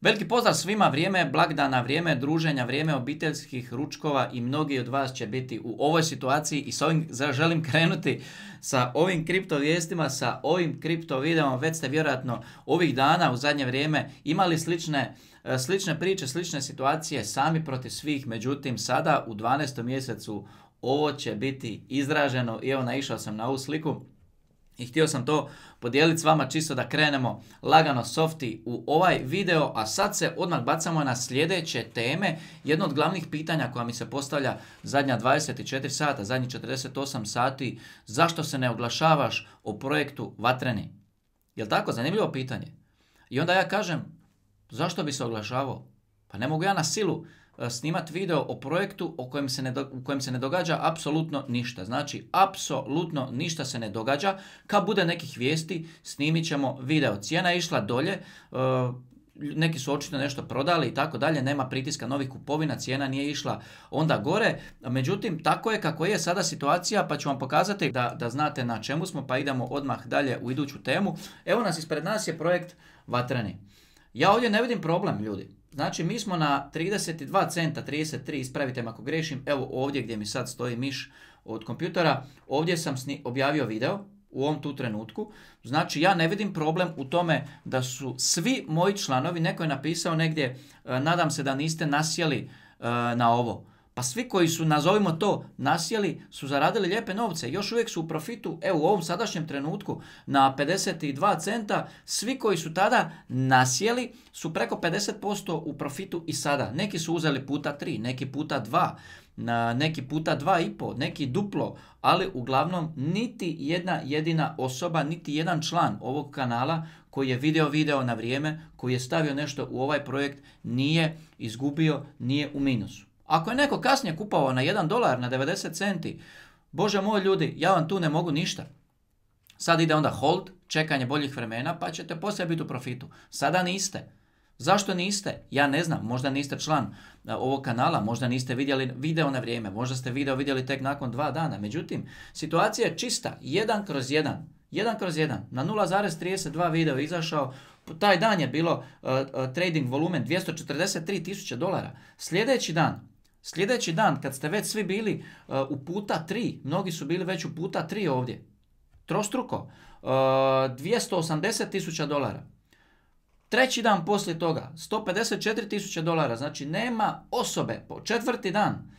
Veliki pozdrav svima, vrijeme blagdana, vrijeme druženja, vrijeme obiteljskih ručkova i mnogi od vas će biti u ovoj situaciji i s ovim želim krenuti sa ovim kripto vijestima, sa ovim kripto videom. Već ste vjerojatno ovih dana u zadnje vrijeme imali slične e, slične priče, slične situacije sami protiv svih, međutim sada u 12. mjesecu ovo će biti izraženo i evo naišao sam na ovu sliku. I htio sam to podijeliti s vama čisto da krenemo lagano softi u ovaj video, a sad se odmah bacamo na sljedeće teme. Jedno od glavnih pitanja koja mi se postavlja zadnja 24 sata, zadnji 48 sati, zašto se ne oglašavaš o projektu Vatreni? Jel tako? Zanimljivo pitanje. I onda ja kažem, zašto bi se oglašavao? Pa ne mogu ja na silu E, snimati video o projektu o kojem se ne u kojem se ne događa apsolutno ništa. Znači, apsolutno ništa se ne događa. Kad bude nekih vijesti, snimit ćemo video. Cijena je išla dolje, e, neki su očito nešto prodali i tako dalje, nema pritiska novih kupovina, cijena nije išla onda gore. Međutim, tako je kako je sada situacija, pa ću vam pokazati da, da znate na čemu smo, pa idemo odmah dalje u iduću temu. Evo nas, ispred nas je projekt Vatreni. Ja ovdje ne vidim problem, ljudi. Znači mi smo na 32 centa, 33, ispravite me ako grešim, evo ovdje gdje mi sad stoji miš od kompjutera, ovdje sam objavio video u ovom tu trenutku. Znači ja ne vidim problem u tome da su svi moji članovi, neko je napisao negdje, e, nadam se da niste nasjeli e, na ovo. Pa svi koji su, nazovimo to, nasjeli, su zaradili lijepe novce. Još uvijek su u profitu, evo u ovom sadašnjem trenutku, na 52 centa. Svi koji su tada nasjeli su preko 50% u profitu i sada. Neki su uzeli puta 3, neki puta 2 neki puta dva i neki duplo, ali uglavnom niti jedna jedina osoba, niti jedan član ovog kanala koji je video video na vrijeme, koji je stavio nešto u ovaj projekt, nije izgubio, nije u minusu. Ako je neko kasnije kupovao na 1 dolar, na 90 centi, bože moj ljudi, ja vam tu ne mogu ništa. Sad ide onda hold, čekanje boljih vremena, pa ćete poslije biti u profitu. Sada niste. Zašto niste? Ja ne znam, možda niste član e, ovog kanala, možda niste vidjeli video na vrijeme, možda ste video vidjeli tek nakon dva dana. Međutim, situacija je čista, jedan kroz jedan. Jedan kroz jedan. Na 0,32 video izašao, taj dan je bilo e, e, trading volumen 243 tisuće dolara. Sljedeći dan Sljedeći dan, kad ste već svi bili uh, u puta tri, mnogi su bili već u puta tri ovdje, trostruko, 280 uh, tisuća dolara. Treći dan poslije toga, 154 tisuća dolara, znači nema osobe. Po četvrti dan,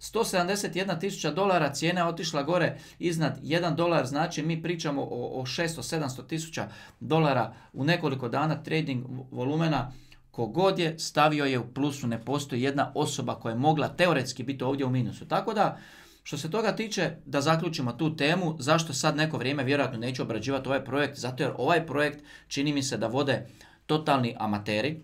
171 tisuća dolara, cijena je otišla gore iznad 1 dolar, znači mi pričamo o, o 600-700 tisuća dolara u nekoliko dana trading volumena kogod je stavio je u plusu, ne postoji jedna osoba koja je mogla teoretski biti ovdje u minusu. Tako da, što se toga tiče, da zaključimo tu temu, zašto sad neko vrijeme vjerojatno neću obrađivati ovaj projekt, zato jer ovaj projekt čini mi se da vode totalni amateri,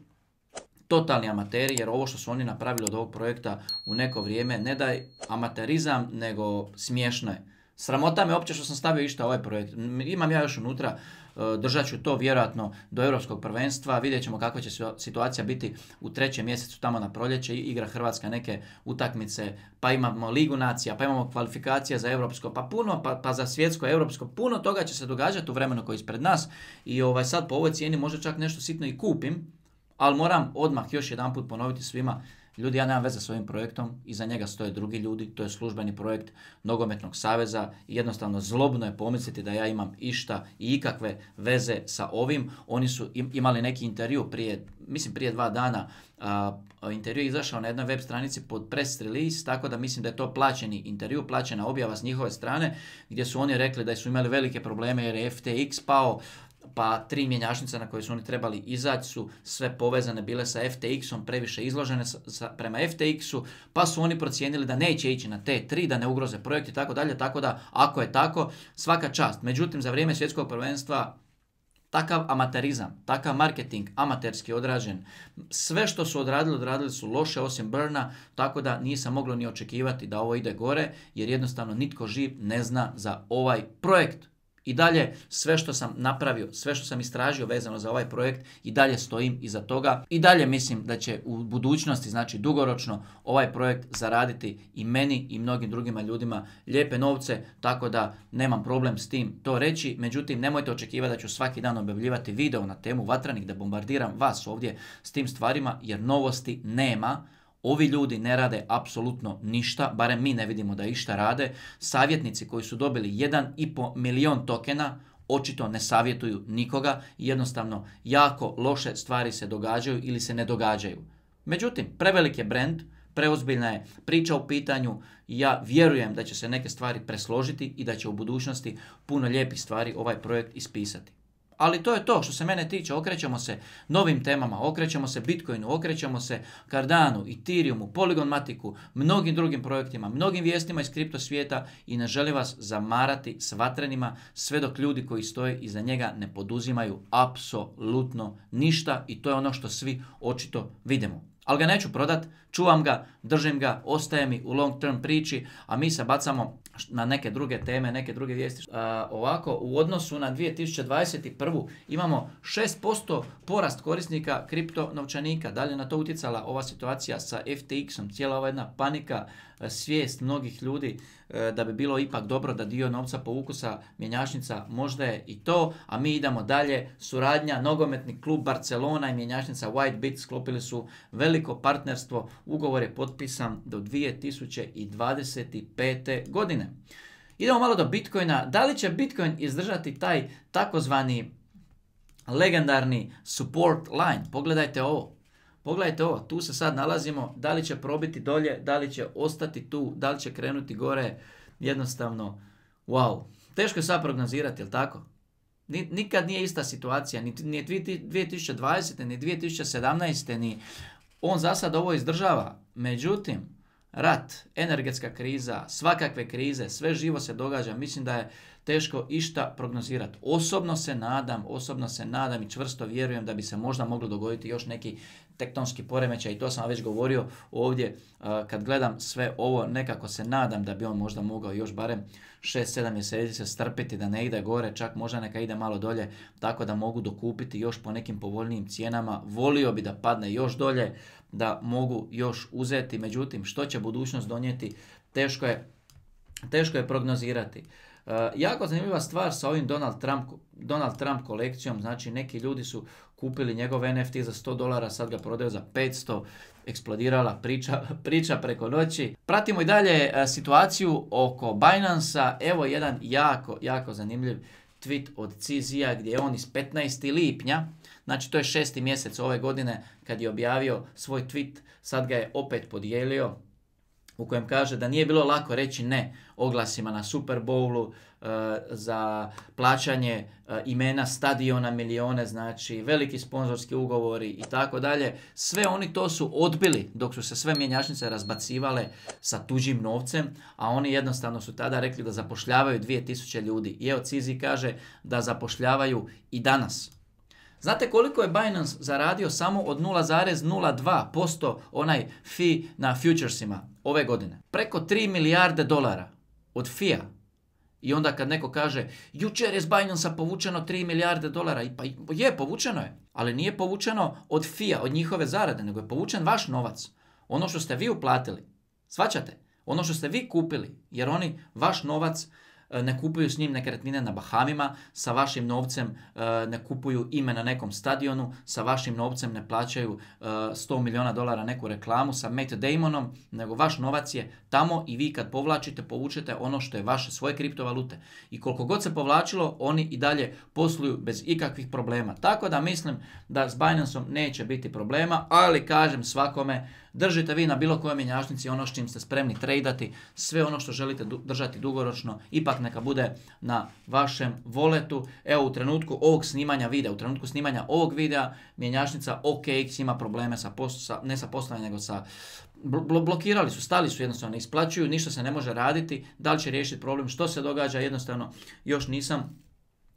totalni amateri, jer ovo što su oni napravili od ovog projekta u neko vrijeme, ne daj amaterizam, nego smiješno je. Sramota me uopće što sam stavio išta ovaj projekt. Imam ja još unutra E, držat ću to vjerojatno do europskog prvenstva. Vidjet ćemo kakva će situacija biti u trećem mjesecu, tamo na proljeće. Igra Hrvatska neke utakmice, pa imamo Ligu nacija, pa imamo kvalifikacija za europsko, pa puno, pa, pa za svjetsko, europsko. Puno toga će se događati u vremenu koji je ispred nas. I ovaj, sad po ovoj cijeni možda čak nešto sitno i kupim, ali moram odmah još jedanput ponoviti svima Ljudi, ja nemam veze s ovim projektom, iza njega stoje drugi ljudi, to je službeni projekt Nogometnog saveza i jednostavno zlobno je pomisliti da ja imam išta i ikakve veze sa ovim. Oni su imali neki intervju prije, mislim prije dva dana, a, intervju je izašao na jednoj web stranici pod press release, tako da mislim da je to plaćeni intervju, plaćena objava s njihove strane, gdje su oni rekli da su imali velike probleme jer je FTX pao, pa tri mjenjačnice na koje su oni trebali izaći su sve povezane bile sa FTX-om, previše izložene prema FTX-u, pa su oni procijenili da neće ići na te tri, da ne ugroze projekt i tako dalje, tako da ako je tako, svaka čast. Međutim, za vrijeme svjetskog prvenstva takav amaterizam, takav marketing amaterski odrađen, sve što su odradili, odradili su loše osim Burna, tako da nije moglo ni očekivati da ovo ide gore, jer jednostavno nitko živ ne zna za ovaj projekt i dalje sve što sam napravio, sve što sam istražio vezano za ovaj projekt i dalje stojim iza toga. I dalje mislim da će u budućnosti, znači dugoročno, ovaj projekt zaraditi i meni i mnogim drugima ljudima lijepe novce, tako da nemam problem s tim to reći. Međutim, nemojte očekivati da ću svaki dan objavljivati video na temu vatranih, da bombardiram vas ovdje s tim stvarima jer novosti nema Ovi ljudi ne rade apsolutno ništa, barem mi ne vidimo da išta rade. Savjetnici koji su dobili 1,5 milion tokena očito ne savjetuju nikoga jednostavno jako loše stvari se događaju ili se ne događaju. Međutim, prevelik je brand, preozbiljna je priča u pitanju ja vjerujem da će se neke stvari presložiti i da će u budućnosti puno lijepih stvari ovaj projekt ispisati. Ali to je to što se mene tiče, okrećemo se novim temama, okrećemo se Bitcoinu, okrećemo se Cardanu, Ethereumu, Polygonmatiku, mnogim drugim projektima, mnogim vijestima iz kripto svijeta i ne želim vas zamarati s vatrenima sve dok ljudi koji stoje iza njega ne poduzimaju apsolutno ništa i to je ono što svi očito vidimo. Ali ga neću prodat, čuvam ga, držim ga, ostaje mi u long term priči, a mi se bacamo na neke druge teme, neke druge vijesti. ovako, u odnosu na 2021. imamo 6% porast korisnika kripto novčanika. Da li je na to utjecala ova situacija sa FTX-om, cijela ova jedna panika E, svijest mnogih ljudi e, da bi bilo ipak dobro da dio novca po ukusa mjenjačnica, možda je i to, a mi idemo dalje. Suradnja, nogometni klub Barcelona i mjenjačnica White Beat sklopili su veliko partnerstvo. Ugovor je potpisan do 2025. godine. Idemo malo do Bitcoina. Da li će Bitcoin izdržati taj takozvani legendarni support line? Pogledajte ovo. Pogledajte ovo, tu se sad nalazimo, da li će probiti dolje, da li će ostati tu, da li će krenuti gore, jednostavno, wow. Teško je sad prognozirati, jel tako? Nikad nije ista situacija, ni, ni 2020. ni 2017. ni on za sad ovo izdržava. Međutim, rat, energetska kriza, svakakve krize, sve živo se događa. Mislim da je teško išta prognozirati. Osobno se nadam, osobno se nadam i čvrsto vjerujem da bi se možda moglo dogoditi još neki tektonski poremećaj i to sam već govorio ovdje kad gledam sve ovo nekako se nadam da bi on možda mogao još barem 6-7 mjeseci se strpiti da ne ide gore, čak možda neka ide malo dolje tako da mogu dokupiti još po nekim povoljnijim cijenama, volio bi da padne još dolje, da mogu još uzeti, međutim što će budućnost donijeti teško je, teško je prognozirati. jako zanimljiva stvar sa ovim Donald Trump, Donald Trump kolekcijom, znači neki ljudi su kupili njegov NFT za 100 dolara, sad ga prodaju za 500, eksplodirala priča, priča preko noći. Pratimo i dalje e, situaciju oko Binance-a, evo jedan jako, jako zanimljiv tweet od Cizija gdje je on iz 15. lipnja, znači to je šesti mjesec ove godine kad je objavio svoj tweet, sad ga je opet podijelio u kojem kaže da nije bilo lako reći ne oglasima na Super Bowlu e, za plaćanje e, imena stadiona milione, znači veliki sponzorski ugovori i tako dalje. Sve oni to su odbili dok su se sve mjenjačnice razbacivale sa tuđim novcem, a oni jednostavno su tada rekli da zapošljavaju 2000 ljudi. I evo Cizi kaže da zapošljavaju i danas Znate koliko je Binance zaradio samo od 0,02% onaj fee na futuresima ove godine? Preko 3 milijarde dolara od fija. I onda kad neko kaže, jučer je s Binance povučeno 3 milijarde dolara, pa je, povučeno je, ali nije povučeno od fija, od njihove zarade, nego je povučen vaš novac. Ono što ste vi uplatili, svačate, ono što ste vi kupili, jer oni vaš novac Eh, ne kupuju s njim nekretnine na Bahamima, sa vašim novcem eh, ne kupuju ime na nekom stadionu, sa vašim novcem ne plaćaju 100 eh, miliona dolara neku reklamu sa Matt Damonom, nego vaš novac je tamo i vi kad povlačite, povučete ono što je vaše svoje kriptovalute. I koliko god se povlačilo, oni i dalje posluju bez ikakvih problema. Tako da mislim da s Binanceom neće biti problema, ali kažem svakome Držite vi na bilo kojoj mjenjačnici ono s čim ste spremni tradati, sve ono što želite držati dugoročno, ipak neka bude na vašem voletu. Evo u trenutku ovog snimanja videa, u trenutku snimanja ovog videa, mjenjačnica OKX ima probleme sa, ne sa poslanjem, nego sa blokirali su, stali su jednostavno, ne isplaćuju, ništa se ne može raditi, da li će riješiti problem, što se događa, jednostavno još nisam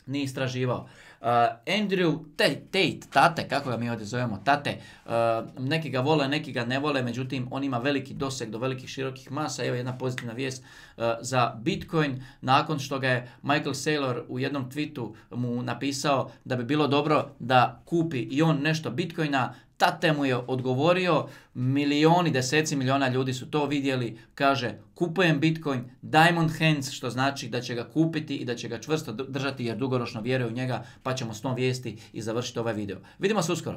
ni istraživao. Uh, Andrew Tate, Tate, kako ga mi ovdje zovemo, Tate, uh, neki ga vole, neki ga ne vole, međutim on ima veliki doseg do velikih širokih masa, evo jedna pozitivna vijest eh, za Bitcoin, nakon što ga je Michael Saylor u jednom tweetu mu napisao da bi bilo dobro da kupi i on nešto Bitcoina, Tate mu je odgovorio, milioni, deseci miliona ljudi su to vidjeli, kaže kupujem Bitcoin, Diamond Hands, što znači da će ga kupiti i da će ga čvrsto držati jer dugoročno vjeruje u njega, pa ćemo s tom vijesti i završiti ovaj video. Vidimo se uskoro.